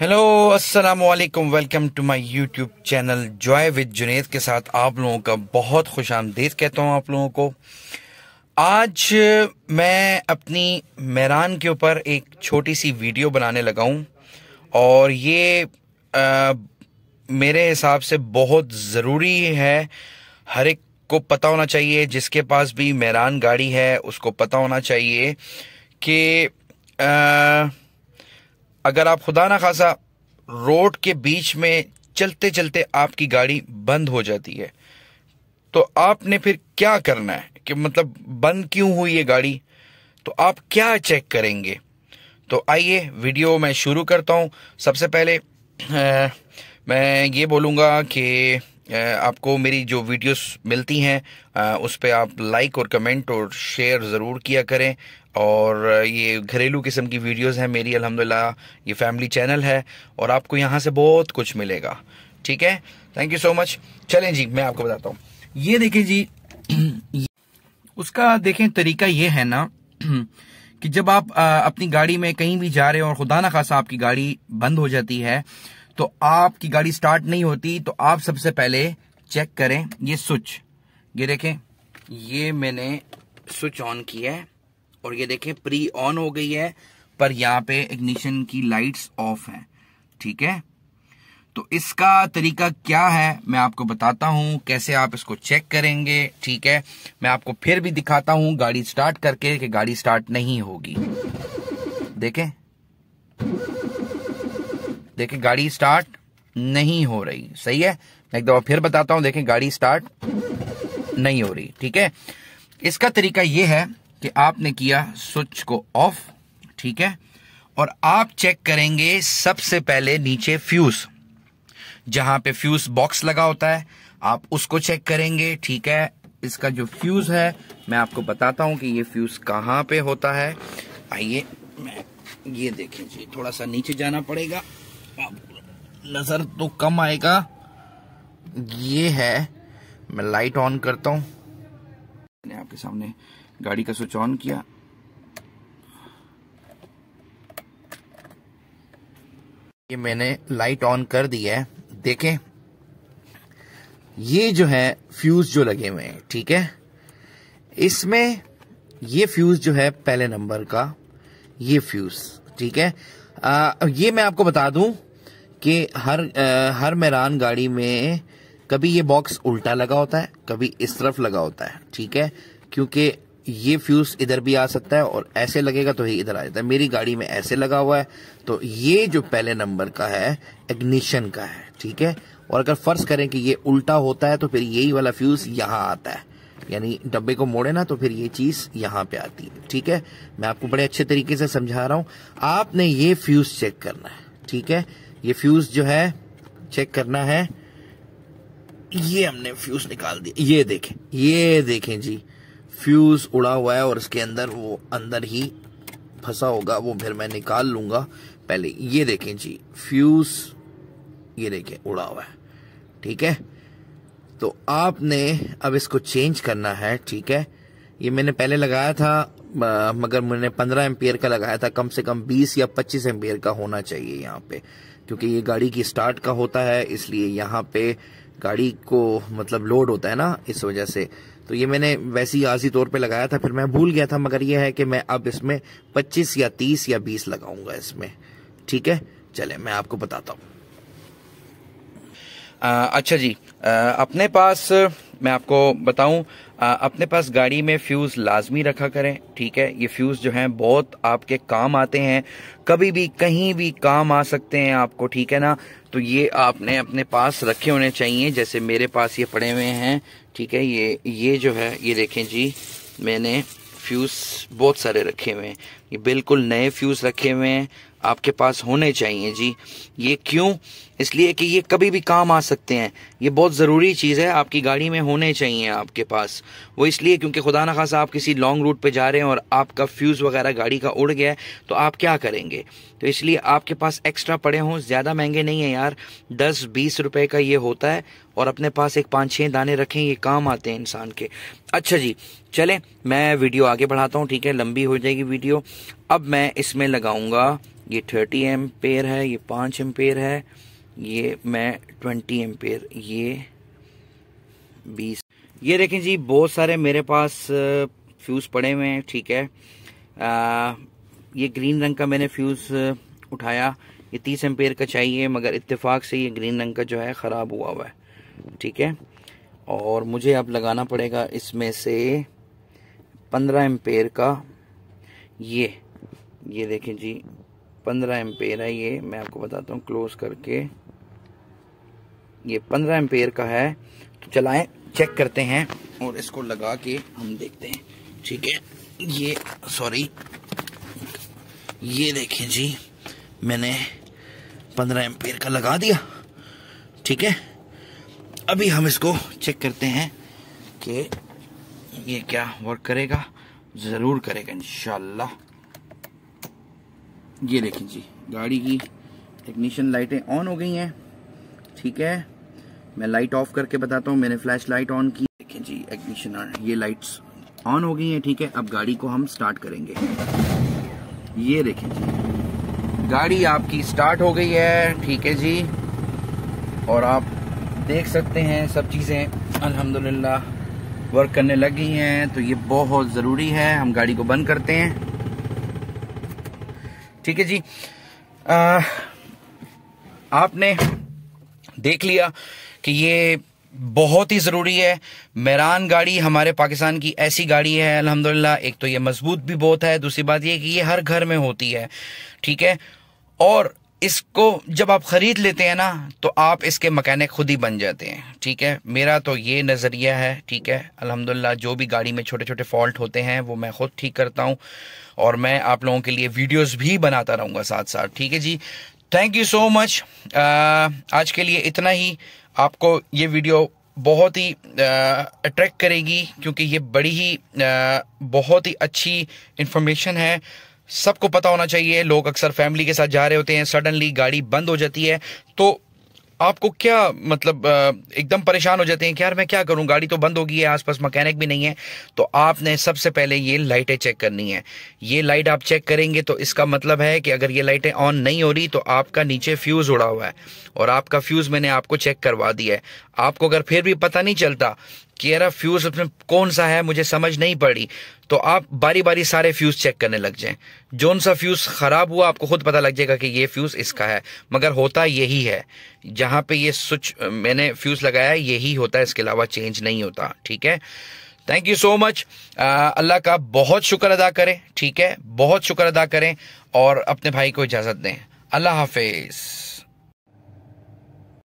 hello अस्सलाम वालेकुम welcome to my YouTube channel joy with Juned के साथ आप लोगों का बहुत खुश आमदेद कहता हूँ आप लोगों को आज मैं अपनी मेहरान के ऊपर एक छोटी सी वीडियो बनाने लगा हूं और ये आ, मेरे हिसाब से बहुत ज़रूरी है हर एक को पता होना चाहिए जिसके पास भी मेहरान गाड़ी है उसको पता होना चाहिए कि अगर आप खुदा ना खासा रोड के बीच में चलते चलते आपकी गाड़ी बंद हो जाती है तो आपने फिर क्या करना है कि मतलब बंद क्यों हुई ये गाड़ी तो आप क्या चेक करेंगे तो आइए वीडियो मैं शुरू करता हूँ सबसे पहले आ, मैं ये बोलूँगा कि आपको मेरी जो वीडियोस मिलती हैं उस पर आप लाइक और कमेंट और शेयर ज़रूर किया करें और ये घरेलू किस्म की वीडियोस हैं मेरी अल्हम्दुलिल्लाह ये फैमिली चैनल है और आपको यहाँ से बहुत कुछ मिलेगा ठीक है थैंक यू सो मच चलें जी मैं आपको बताता हूँ ये देखें जी उसका देखें तरीका ये है ना कि जब आप अपनी गाड़ी में कहीं भी जा रहे हो और खुदा ना खासा आपकी गाड़ी बंद हो जाती है तो आपकी गाड़ी स्टार्ट नहीं होती तो आप सबसे पहले चेक करें ये स्विच ये देखें ये मैंने स्विच ऑन किया है और ये देखें प्री ऑन हो गई है पर यहाँ पे इग्निशन की लाइट्स ऑफ हैं ठीक है तो इसका तरीका क्या है मैं आपको बताता हूं कैसे आप इसको चेक करेंगे ठीक है मैं आपको फिर भी दिखाता हूं गाड़ी स्टार्ट करके कि गाड़ी स्टार्ट नहीं होगी देखें देखें गाड़ी स्टार्ट नहीं हो रही सही है एक दफा फिर बताता हूं देखें गाड़ी स्टार्ट नहीं हो रही ठीक है इसका तरीका यह है कि आपने किया स्विच को ऑफ ठीक है और आप चेक करेंगे सबसे पहले नीचे फ्यूज जहां पे फ्यूज बॉक्स लगा होता है आप उसको चेक करेंगे ठीक है इसका जो फ्यूज है मैं आपको बताता हूं कि ये फ्यूज कहां पे होता है आइए मैं ये देखें जी थोड़ा सा नीचे जाना पड़ेगा नजर तो कम आएगा ये है मैं लाइट ऑन करता मैंने आपके सामने गाड़ी का स्विच ऑन किया ये मैंने लाइट ऑन कर दी है देखें ये जो है फ्यूज जो लगे हुए हैं ठीक है इसमें ये फ्यूज जो है पहले नंबर का ये फ्यूज ठीक है आ, ये मैं आपको बता दूं कि हर आ, हर मैरान गाड़ी में कभी ये बॉक्स उल्टा लगा होता है कभी इस तरफ लगा होता है ठीक है क्योंकि ये फ्यूज इधर भी आ सकता है और ऐसे लगेगा तो ही इधर आ जाता है मेरी गाड़ी में ऐसे लगा हुआ है तो ये जो पहले नंबर का है इग्निशन का है ठीक है और अगर फर्ज करें कि ये उल्टा होता है तो फिर यही वाला फ्यूज यहाँ आता है यानी डब्बे को मोड़े ना तो फिर ये चीज यहाँ पे आती है ठीक है मैं आपको बड़े अच्छे तरीके से समझा रहा हूँ आपने ये फ्यूज चेक करना है ठीक है ये फ्यूज जो है चेक करना है ये हमने फ्यूज निकाल दिया ये देखें ये देखें जी फ्यूज उड़ा हुआ है और इसके अंदर वो अंदर ही फंसा होगा वो फिर मैं निकाल लूंगा पहले ये देखें जी फ्यूज ये देखें उड़ा हुआ है ठीक है तो आपने अब इसको चेंज करना है ठीक है ये मैंने पहले लगाया था मगर मैंने 15 एम्पियर का लगाया था कम से कम 20 या 25 एम्पियर का होना चाहिए यहाँ पे क्योंकि ये गाड़ी की स्टार्ट का होता है इसलिए यहाँ पे गाड़ी को मतलब लोड होता है ना इस वजह से तो ये मैंने वैसे ही आजी तौर पे लगाया था फिर मैं भूल गया था मगर ये है कि मैं अब इसमें 25 या 30 या 20 लगाऊंगा इसमें ठीक है चले मैं आपको बताता हूँ अच्छा जी आ, अपने पास मैं आपको बताऊं अपने पास गाड़ी में फ्यूज़ लाजमी रखा करें ठीक है ये फ्यूज़ जो हैं बहुत आपके काम आते हैं कभी भी कहीं भी काम आ सकते हैं आपको ठीक है ना तो ये आपने अपने पास रखे होने चाहिए जैसे मेरे पास ये पड़े हुए हैं ठीक है ये ये जो है ये देखें जी मैंने फ्यूज़ बहुत सारे रखे हुए हैं ये बिल्कुल नए फ्यूज़ रखे हुए हैं आपके पास होने चाहिए जी ये क्यों इसलिए कि ये कभी भी काम आ सकते हैं ये बहुत ज़रूरी चीज़ है आपकी गाड़ी में होने चाहिए आपके पास वो इसलिए क्योंकि खुदा न खासा आप किसी लॉन्ग रूट पे जा रहे हैं और आपका फ्यूज़ वगैरह गाड़ी का उड़ गया है तो आप क्या करेंगे तो इसलिए आपके पास एक्स्ट्रा पड़े हों ज़्यादा महंगे नहीं है यार दस बीस रुपये का ये होता है और अपने पास एक पाँच छः दाने रखें ये काम आते हैं इंसान के अच्छा जी चलें मैं वीडियो आगे बढ़ाता हूँ ठीक है लंबी हो जाएगी वीडियो अब मैं इसमें लगाऊंगा ये थर्टी एम्पेयर है ये पाँच एम्पेयर है ये मैं ट्वेंटी एम्पेयर ये बीस ये देखें जी बहुत सारे मेरे पास फ्यूज़ पड़े हुए हैं ठीक है आ, ये ग्रीन रंग का मैंने फ्यूज़ उठाया ये तीस एम्पेयर का चाहिए मगर इत्तेफाक से ये ग्रीन रंग का जो है ख़राब हुआ हुआ है ठीक है और मुझे अब लगाना पड़ेगा इसमें से पंद्रह एम्पेयर का ये ये देखें जी पंद्रह एम्पेयर है ये मैं आपको बताता हूँ क्लोज करके ये पंद्रह एम्पेयर का है तो चलाएं चेक करते हैं और इसको लगा के हम देखते हैं ठीक है ये सॉरी ये देखिए जी मैंने पंद्रह एम्पेयर का लगा दिया ठीक है अभी हम इसको चेक करते हैं कि ये क्या वर्क करेगा ज़रूर करेगा इन ये देखें जी गाड़ी की टेक्नीशियन लाइटें ऑन हो गई हैं ठीक है मैं लाइट ऑफ करके बताता हूँ मैंने फ्लैश लाइट ऑन की देखें जी एग्निशन ये लाइट्स ऑन हो गई हैं ठीक है अब गाड़ी को हम स्टार्ट करेंगे ये देखें जी गाड़ी आपकी स्टार्ट हो गई है ठीक है जी और आप देख सकते हैं सब चीज़ें अल्हम्दुलिल्लाह वर्क करने लग गई हैं तो ये बहुत ज़रूरी है हम गाड़ी को बंद करते हैं ठीक है जी आ, आपने देख लिया कि ये बहुत ही ज़रूरी है मैरान गाड़ी हमारे पाकिस्तान की ऐसी गाड़ी है अल्हम्दुलिल्लाह एक तो ये मजबूत भी बहुत है दूसरी बात ये कि ये हर घर में होती है ठीक है और इसको जब आप ख़रीद लेते हैं ना तो आप इसके मकैनिक खुद ही बन जाते हैं ठीक है मेरा तो ये नज़रिया है ठीक है अल्हम्दुलिल्लाह जो भी गाड़ी में छोटे छोटे फॉल्ट होते हैं वो मैं खुद ठीक करता हूँ और मैं आप लोगों के लिए वीडियोस भी बनाता रहूँगा साथ साथ ठीक है जी थैंक यू सो मच आज के लिए इतना ही आपको ये वीडियो बहुत ही अट्रैक्ट करेगी क्योंकि ये बड़ी ही आ, बहुत ही अच्छी इन्फॉर्मेशन है सबको पता होना चाहिए लोग अक्सर फैमिली के साथ जा रहे होते हैं सडनली गाड़ी बंद हो जाती है तो आपको क्या मतलब एकदम परेशान हो जाते हैं कि यार मैं क्या करूं गाड़ी तो बंद हो गई है आसपास मैकेनिक भी नहीं है तो आपने सबसे पहले ये लाइटें चेक करनी है ये लाइट आप चेक करेंगे तो इसका मतलब है कि अगर ये लाइटें ऑन नहीं हो रही तो आपका नीचे फ्यूज़ उड़ा हुआ है और आपका फ्यूज़ मैंने आपको चेक करवा दिया है आपको अगर फिर भी पता नहीं चलता कि यार फ्यूज़ उसमें कौन सा है मुझे समझ नहीं पड़ी तो आप बारी बारी सारे फ्यूज़ चेक करने लग जाएं जोन सा फ्यूज़ ख़राब हुआ आपको खुद पता लग जाएगा कि ये फ्यूज़ इसका है मगर होता यही है जहां पे ये स्विच मैंने फ्यूज़ लगाया यही होता है इसके अलावा चेंज नहीं होता ठीक है thank you so much Allah का बहुत शुक्र अदा करें ठीक है बहुत शुक्र अदा करें और अपने भाई को इजाज़त दें अल्लाह हाफिज़